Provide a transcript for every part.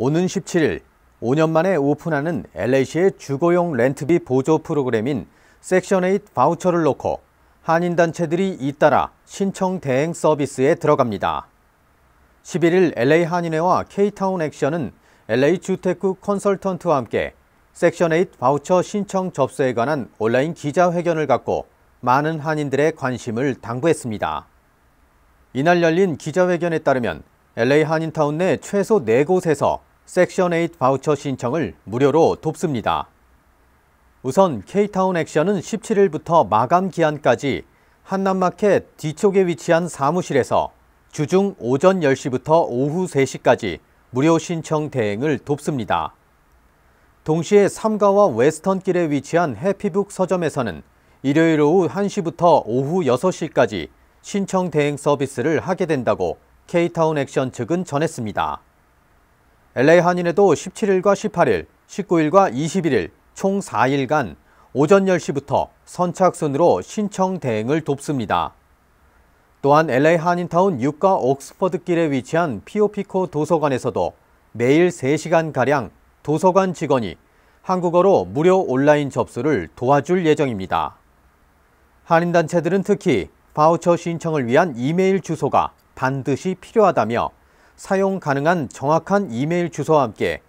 오는 17일 5년 만에 오픈하는 LA시의 주거용 렌트비 보조 프로그램인 섹션 8 바우처를 놓고 한인단체들이 잇따라 신청 대행 서비스에 들어갑니다. 11일 LA 한인회와 K타운 액션은 LA 주택구 컨설턴트와 함께 섹션 8 바우처 신청 접수에 관한 온라인 기자회견을 갖고 많은 한인들의 관심을 당부했습니다. 이날 열린 기자회견에 따르면 LA 한인타운 내 최소 4곳에서 섹션 8 바우처 신청을 무료로 돕습니다. 우선 K타운 액션은 17일부터 마감 기한까지 한남마켓 뒤쪽에 위치한 사무실에서 주중 오전 10시부터 오후 3시까지 무료 신청 대행을 돕습니다. 동시에 삼가와 웨스턴길에 위치한 해피북 서점에서는 일요일 오후 1시부터 오후 6시까지 신청 대행 서비스를 하게 된다고 K타운 액션 측은 전했습니다. LA 한인에도 17일과 18일, 19일과 21일 총 4일간 오전 10시부터 선착순으로 신청 대행을 돕습니다. 또한 LA 한인타운 6가 옥스퍼드길에 위치한 피오피코 도서관에서도 매일 3시간가량 도서관 직원이 한국어로 무료 온라인 접수를 도와줄 예정입니다. 한인단체들은 특히 바우처 신청을 위한 이메일 주소가 반드시 필요하다며 사용 가능한 정확한 이메일 주소와 함께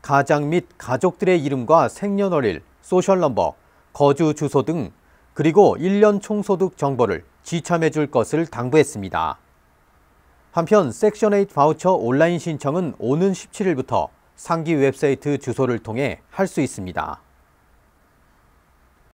가장 및 가족들의 이름과 생년월일, 소셜 넘버, 거주 주소 등 그리고 1년 총소득 정보를 지참해 줄 것을 당부했습니다. 한편 섹션 8 바우처 온라인 신청은 오는 17일부터 상기 웹사이트 주소를 통해 할 수 있습니다.